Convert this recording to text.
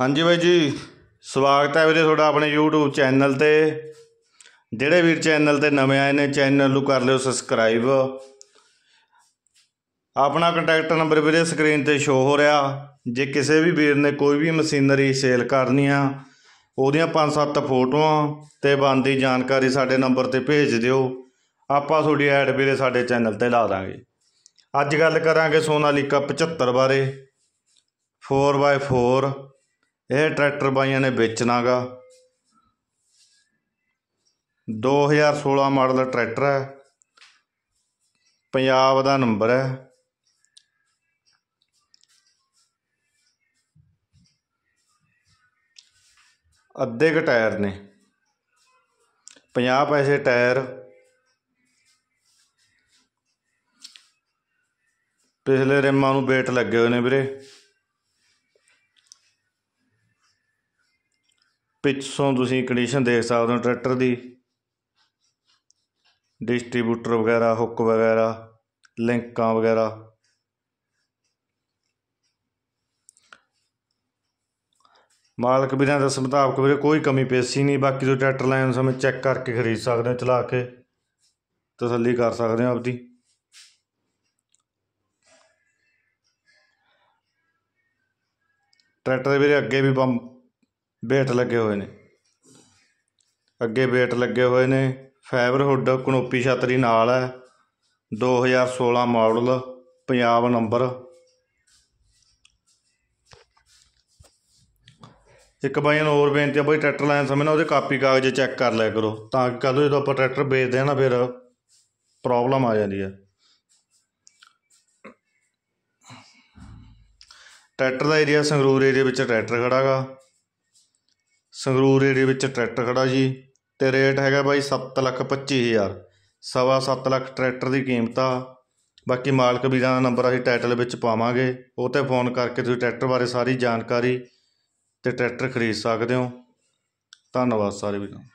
ਹਾਂਜੀ ਬਾਈ ਜੀ ਸਵਾਗਤ ਹੈ ਵੀਰੇ ਤੁਹਾਡਾ ਆਪਣੇ YouTube ਚੈਨਲ ਤੇ ਜਿਹੜੇ ਵੀਰ ਚੈਨਲ ਤੇ ਨਵੇਂ ਆਏ ਨੇ ਚੈਨਲ ਨੂੰ ਕਰ ਲਿਓ ਸਬਸਕ੍ਰਾਈਬ ਆਪਣਾ ਕੰਟੈਕਟ ਨੰਬਰ ਵੀਰੇ ਸਕਰੀਨ ਤੇ ਸ਼ੋ ਹੋ ਰਿਹਾ ਜੇ ਕਿਸੇ ਵੀ ਵੀਰ ਨੇ ਕੋਈ ਵੀ ਮਸ਼ੀਨਰੀ ਸੇਲ ਕਰਨੀ ਆ ਉਹਦੀਆਂ 5-7 ਫੋਟੋਆਂ ਤੇ ਬੰਦੀ ਜਾਣਕਾਰੀ ਸਾਡੇ ਨੰਬਰ ਤੇ ਭੇਜ ਦਿਓ ਆਪਾਂ ਤੁਹਾਡੀ ਐਡ ਵੀਰੇ ਸਾਡੇ ਚੈਨਲ ਤੇ ਲਾ ਦਾਂਗੇ ਅੱਜ ਗੱਲ ਕਰਾਂਗੇ ਸੋਨਾਲੀਕਾ 75 ਬਾਰੇ 4x4 ਇਹ ਟਰੈਕਟਰ ਬਾਈਆਂ ਨੇ ਵੇਚਣਾਗਾ 2016 ਮਾਡਲ ਟਰੈਕਟਰ ਹੈ ਪੰਜਾਬ ਦਾ ਨੰਬਰ ਹੈ ਅੱਧੇ ਕ ਟਾਇਰ ਨੇ 50 ਪੈਸੇ ਟਾਇਰ ਪਿਛਲੇ ਰਿਮਾਂ ਨੂੰ ਵੇਟ ਲੱਗੇ ਹੋਏ ਨੇ ਵੀਰੇ ਪਿੱਛੋਂ ਤੁਸੀਂ ਕੰਡੀਸ਼ਨ ਦੇਖ ਸਕਦੇ ਹੋ ਟਰੈਕਟਰ ਦੀ ਡਿਸਟ੍ਰੀਬਿਊਟਰ ਵਗੈਰਾ ਹੁੱਕ ਵਗੈਰਾ ਲਿੰਕਾਂ ਵਗੈਰਾ ਮਾਲਕ ਵੀਰਾਂ ਦੱਸ ਮੁਤਾਬਕ ਵੀਰੇ ਕੋਈ ਕਮੀ ਪੇਸ਼ੀ ਨਹੀਂ ਬਾਕੀ ਜੋ ਟਰੈਕਟਰ ਲੈਣ ਸਮੇਂ ਚੈੱਕ ਕਰਕੇ ਖਰੀਦ ਸਕਦੇ ਹੋ ਚਲਾ ਕੇ ਤਸੱਲੀ ਕਰ ਸਕਦੇ ਹੋ ਆਪਦੀ ਟਰੈਕਟਰ ਦੇ ਵੀਰੇ ਅੱਗੇ ਵੀ ਬੰਪ ਬੇਟ ਲੱਗੇ ਹੋਏ ਨੇ ਅੱਗੇ ਬੇਟ ਲੱਗੇ ਹੋਏ ਨੇ ਫਾਈਬਰ ਹੁੱਡ ਕਨੋਪੀ ਛਤਰੀ ਨਾਲ ਹੈ 2016 ਮਾਡਲ ਪੰਜਾਬ ਨੰਬਰ ਇੱਕ ਬਾਈ ਨੂੰ ਹੋਰ ਬੇਨਤੀ ਆ ਬਾਈ ਟਰੈਕਟਰ ਲੈਣ ਸਮੇਂ ਨਾ ਉਹਦੇ ਕਾਪੀ ਕਾਗਜ਼ ਚੈੱਕ ਕਰ ਲਿਆ ਕਰੋ ਤਾਂ ਕਿ ਕੱਲ ਜਦੋਂ ਆਪਾਂ ਟਰੈਕਟਰ ਵੇਚਦੇ ਆ ਨਾ ਫਿਰ ਪ੍ਰੋਬਲਮ ਆ ਜਾਂਦੀ ਹੈ ਟਰੈਕਟਰ ਦਾ ਏਰੀਆ ਸੰਗਰੂਰ ਏਰੀਆ ਵਿੱਚ ਟਰੈਕਟਰ ਖੜਾਗਾ ਸੰਗਰੂਰ ਏਰੀਏ ਵਿੱਚ ਟਰੈਕਟਰ ਖੜਾ ਜੀ ਤੇ ਰੇਟ ਹੈਗਾ ਬਾਈ 7 ਲੱਖ 25000 ਸਵਾ 7 ਲੱਖ ਟਰੈਕਟਰ ਦੀ ਕੀਮਤ ਆ ਬਾਕੀ ਮਾਲਕ ਵੀਰਾਂ ਦਾ ਨੰਬਰ ਅਸੀਂ ਟਾਈਟਲ ਵਿੱਚ ਪਾਵਾਂਗੇ ਉਹ ਤੇ ਫੋਨ ਕਰਕੇ ਤੁਸੀਂ ਟਰੈਕਟਰ ਬਾਰੇ ਸਾਰੀ ਜਾਣਕਾਰੀ ਤੇ ਟਰੈਕਟਰ ਖਰੀਦ ਸਕਦੇ ਹੋ ਧੰਨਵਾਦ ਸਾਰੇ ਵੀਰਾਂ